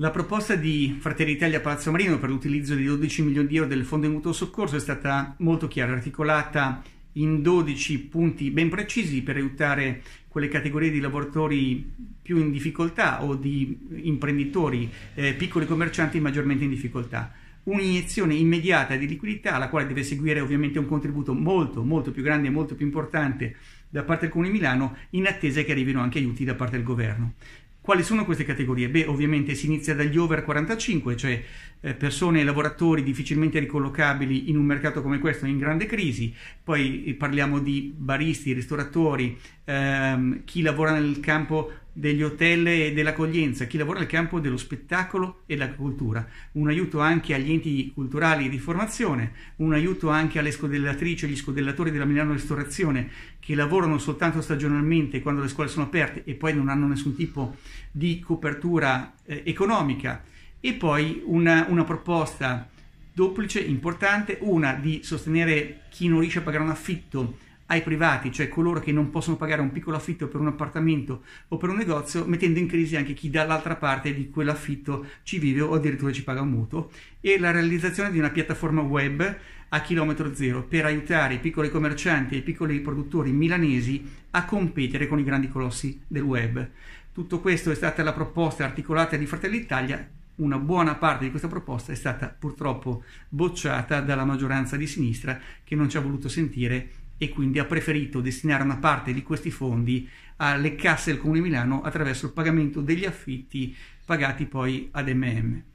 La proposta di Fratelli Italia Palazzo Marino per l'utilizzo di 12 milioni di euro del Fondo di Mutuo Soccorso è stata molto chiara, articolata in 12 punti ben precisi per aiutare quelle categorie di lavoratori più in difficoltà o di imprenditori, eh, piccoli commercianti maggiormente in difficoltà. Un'iniezione immediata di liquidità alla quale deve seguire ovviamente un contributo molto molto più grande e molto più importante da parte del Comune di Milano in attesa che arrivino anche aiuti da parte del governo. Quali sono queste categorie? Beh, ovviamente si inizia dagli over 45, cioè eh, persone e lavoratori difficilmente ricollocabili in un mercato come questo in grande crisi, poi eh, parliamo di baristi, ristoratori, ehm, chi lavora nel campo degli hotel e dell'accoglienza, chi lavora nel campo dello spettacolo e della cultura, un aiuto anche agli enti culturali di formazione, un aiuto anche alle scodellatrici e agli scodellatori della Milano Ristorazione che lavorano soltanto stagionalmente quando le scuole sono aperte e poi non hanno nessun tipo di copertura eh, economica e poi una, una proposta duplice, importante, una di sostenere chi non riesce a pagare un affitto ai privati, cioè coloro che non possono pagare un piccolo affitto per un appartamento o per un negozio, mettendo in crisi anche chi dall'altra parte di quell'affitto ci vive o addirittura ci paga un mutuo, e la realizzazione di una piattaforma web a chilometro zero per aiutare i piccoli commercianti e i piccoli produttori milanesi a competere con i grandi colossi del web. Tutto questo è stata la proposta articolata di Fratelli Italia. Una buona parte di questa proposta è stata purtroppo bocciata dalla maggioranza di sinistra che non ci ha voluto sentire e quindi ha preferito destinare una parte di questi fondi alle casse del Comune di Milano attraverso il pagamento degli affitti pagati poi ad MM.